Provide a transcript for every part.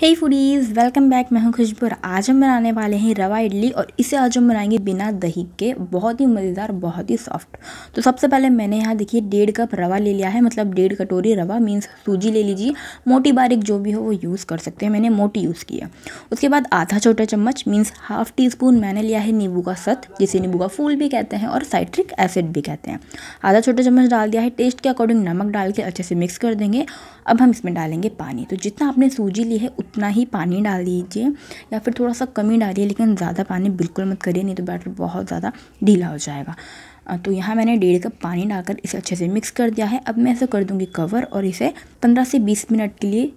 हे foodies welcome back मैं हूँ खुशबू और आज हम बनाने वाले हैं रवा इडली और इसे आज हम बनाएंगे बिना दही के बहुत ही मज़ेदार बहुत ही सॉफ्ट तो सबसे पहले मैंने यहाँ देखिए डेढ़ कप रवा ले लिया है मतलब डेढ़ कटोरी रवा मीन्स सूजी ले लीजिए मोटी बारीक जो भी हो वो यूज़ कर सकते हैं मैंने मोटी यूज़ किया उसके बाद आधा छोटा चम्मच मीन्स हाफ टी स्पून मैंने लिया है नींबू का सत जिसे नींबू का फूल भी कहते हैं और साइट्रिक एसिड भी कहते हैं आधा छोटा चम्मच डाल दिया है टेस्ट के अकॉर्डिंग नमक डाल के अच्छे से मिक्स कर देंगे अब हम इसमें डालेंगे पानी तो जितना आपने सूजी ली है उतना ही पानी डाल दीजिए या फिर थोड़ा सा कमी डालिए लेकिन ज़्यादा पानी बिल्कुल मत करिए नहीं तो बैटर बहुत ज़्यादा ढीला हो जाएगा तो यहाँ मैंने डेढ़ कप पानी डालकर इसे अच्छे से मिक्स कर दिया है अब मैं इसे कर दूँगी कवर और इसे पंद्रह से बीस मिनट के लिए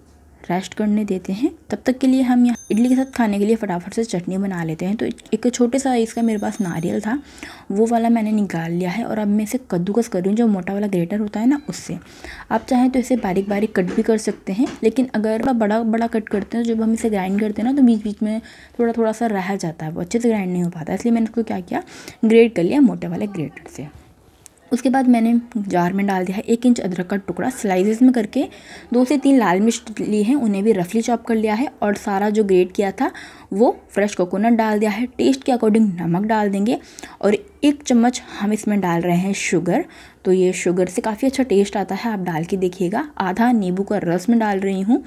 रेस्ट करने देते हैं तब तक के लिए हम यहाँ इडली के साथ खाने के लिए फटाफट से चटनी बना लेते हैं तो एक छोटे सा इसका मेरे पास नारियल था वो वाला मैंने निकाल लिया है और अब मैं इसे कद्दूकस कर रही हूँ जो मोटा वाला ग्रेटर होता है ना उससे आप चाहें तो इसे बारीक बारीक कट भी कर सकते हैं लेकिन अगर आप बड़ा बड़ा कट करते हैं जब हम इसे ग्राइंड करते हैं ना तो बीच बीच में थोड़ा थोड़ा सा रह जाता है वो अच्छे से ग्राइंड नहीं हो पाता इसलिए मैंने उसको क्या किया ग्रेट कर लिया मोटे वाले ग्रेटर से उसके बाद मैंने जार में डाल दिया है एक इंच अदरक का टुकड़ा स्लाइसेस में करके दो से तीन लाल मिर्च ली है उन्हें भी रफली चॉप कर लिया है और सारा जो ग्रेट किया था वो फ्रेश कोकोनट डाल दिया है टेस्ट के अकॉर्डिंग नमक डाल देंगे और एक चम्मच हम इसमें डाल रहे हैं शुगर तो ये शुगर से काफ़ी अच्छा टेस्ट आता है आप डाल के देखिएगा आधा नींबू का रस में डाल रही हूँ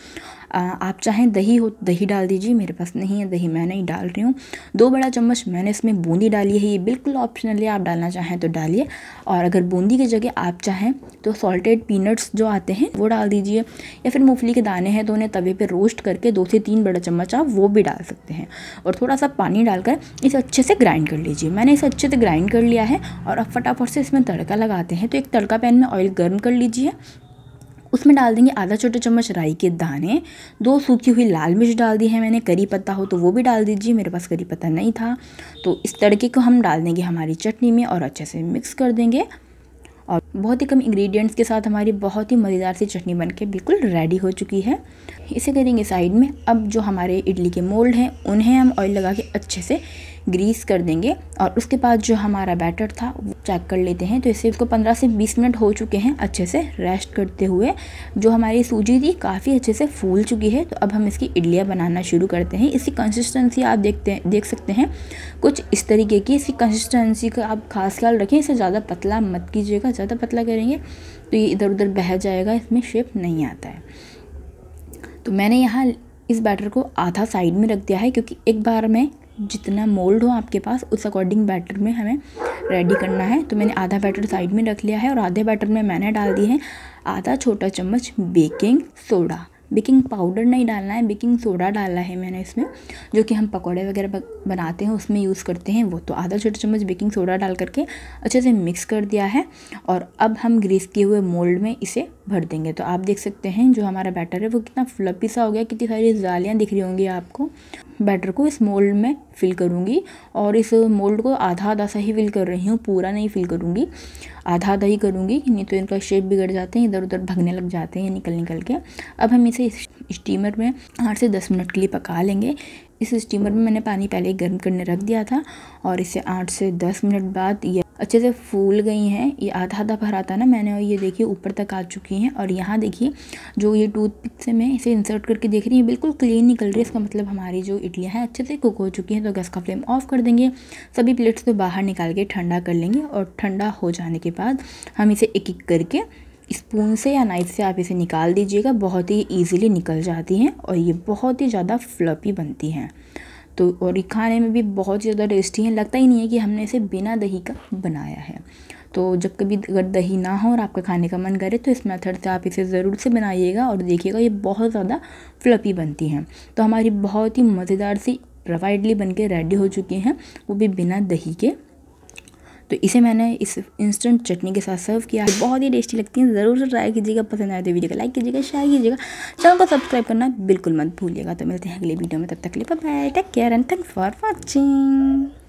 आप चाहें दही हो दही डाल दीजिए मेरे पास नहीं है दही मैं नहीं डाल रही हूँ दो बड़ा चम्मच मैंने इसमें बूंदी डाली है ये बिल्कुल ऑप्शनली आप डालना चाहें तो डालिए और अगर बूंदी की जगह आप चाहें तो सॉल्टेड पीनट्स जो आते हैं वो डाल दीजिए या फिर मूंगफली के दाने हैं तो उन्हें तवे पर रोस्ट करके दो से तीन बड़ा चम्मच आप वो भी डाल सकते हैं और थोड़ा सा पानी डालकर इसे अच्छे से ग्राइंड कर लीजिए मैंने इसे अच्छे से ग्राइंड कर लिया है और अब फटाफट से इसमें तड़का लगाते हैं हैं तो एक तड़का पैन में ऑयल गर्म कर लीजिए उसमें डाल देंगे आधा छोटा चम्मच राई के दाने दो सूखी हुई लाल मिर्च डाल दी है मैंने करी पत्ता हो तो वो भी डाल दीजिए मेरे पास करी पत्ता नहीं था तो इस तड़के को हम डाल देंगे हमारी चटनी में और अच्छे से मिक्स कर देंगे और बहुत ही कम इंग्रेडिएंट्स के साथ हमारी बहुत ही मज़ेदार सी चटनी बनके बिल्कुल रेडी हो चुकी है इसे करेंगे साइड में अब जो हमारे इडली के मोल्ड हैं उन्हें हम ऑयल लगा के अच्छे से ग्रीस कर देंगे और उसके बाद जो हमारा बैटर था वो चेक कर लेते हैं तो इसे इसको 15 से 20 मिनट हो चुके हैं अच्छे से रेस्ट करते हुए जो हमारी सूजी थी काफ़ी अच्छे से फूल चुकी है तो अब हम इसकी इडलियाँ बनाना शुरू करते हैं इसकी कंसिस्टेंसी आप देखते हैं देख सकते हैं कुछ इस तरीके की इसकी कंसिस्टेंसी का आप खास ख्याल रखें इसे ज़्यादा पतला मत कीजिएगा ज़्यादा पतला करेंगे तो ये इधर उधर बह जाएगा इसमें शेप नहीं आता है तो मैंने यहाँ इस बैटर को आधा साइड में रख दिया है क्योंकि एक बार में जितना मोल्ड हो आपके पास उस अकॉर्डिंग बैटर में हमें रेडी करना है तो मैंने आधा बैटर साइड में रख लिया है और आधे बैटर में मैंने डाल दी है आधा छोटा चम्मच बेकिंग सोडा बेकिंग पाउडर नहीं डालना है बेकिंग सोडा डालना है मैंने इसमें जो कि हम पकौड़े वगैरह बनाते हैं उसमें यूज़ करते हैं वो तो आधा छोटे चम्मच बेकिंग सोडा डाल करके अच्छे से मिक्स कर दिया है और अब हम ग्रीस किए हुए मोल्ड में इसे भर देंगे तो आप देख सकते हैं जो हमारा बैटर है वो कितना फ्लपी सा हो गया कितनी सारी जालियाँ दिख रही होंगी आपको बैटर को इस मोल्ड में फिल करूँगी और इस मोल्ड को आधा आधा सा ही फिल कर रही हूँ पूरा नहीं फिल करूँगी आधा आधा ही करूँगी नहीं तो इनका शेप बिगड़ जाते हैं इधर उधर भगने लग जाते हैं निकल निकल के अब हम इसे स्टीमर में आठ से दस मिनट के लिए पका लेंगे इस स्टीमर में मैंने पानी पहले गर्म करने रख दिया था और इसे आठ से दस मिनट बाद यह अच्छे से फूल गई हैं ये आधा आधा भरा था ना मैंने और ये देखिए ऊपर तक आ चुकी हैं और यहाँ देखिए जो ये टूथ पिक से मैं इसे इंसर्ट करके देख रही हूँ बिल्कुल क्लीन निकल रही है इसका मतलब हमारी जो इडलियाँ हैं अच्छे से कुक हो चुकी हैं तो गैस का फ्लेम ऑफ कर देंगे सभी प्लेट्स को बाहर निकाल के ठंडा कर लेंगे और ठंडा हो जाने के बाद हम इसे एक एक करके स्पून से या नाइफ से आप इसे निकाल दीजिएगा बहुत ही ईजिली निकल जाती हैं और ये बहुत ही ज़्यादा फ्लपी बनती हैं तो और ये खाने में भी बहुत ज़्यादा टेस्टी है लगता ही नहीं है कि हमने इसे बिना दही का बनाया है तो जब कभी अगर दही ना हो और आपका खाने का मन करे तो इस मेथड से आप इसे ज़रूर से बनाइएगा और देखिएगा ये बहुत ज़्यादा फ्लपी बनती हैं तो हमारी बहुत ही मज़ेदार सी रवा इडली बन के रेडी हो चुकी हैं वो भी बिना दही के तो इसे मैंने इस इंस्टेंट चटनी के साथ सर्व किया है बहुत ही टेस्टी लगती है ज़रूर से ट्राई कीजिएगा पसंद आए तो वीडियो को लाइक कीजिएगा शेयर कीजिएगा चैनल को सब्सक्राइब करना बिल्कुल मत भूलिएगा तो मिलते हैं अगले वीडियो में तब तक के लिए bye take care and thank for watching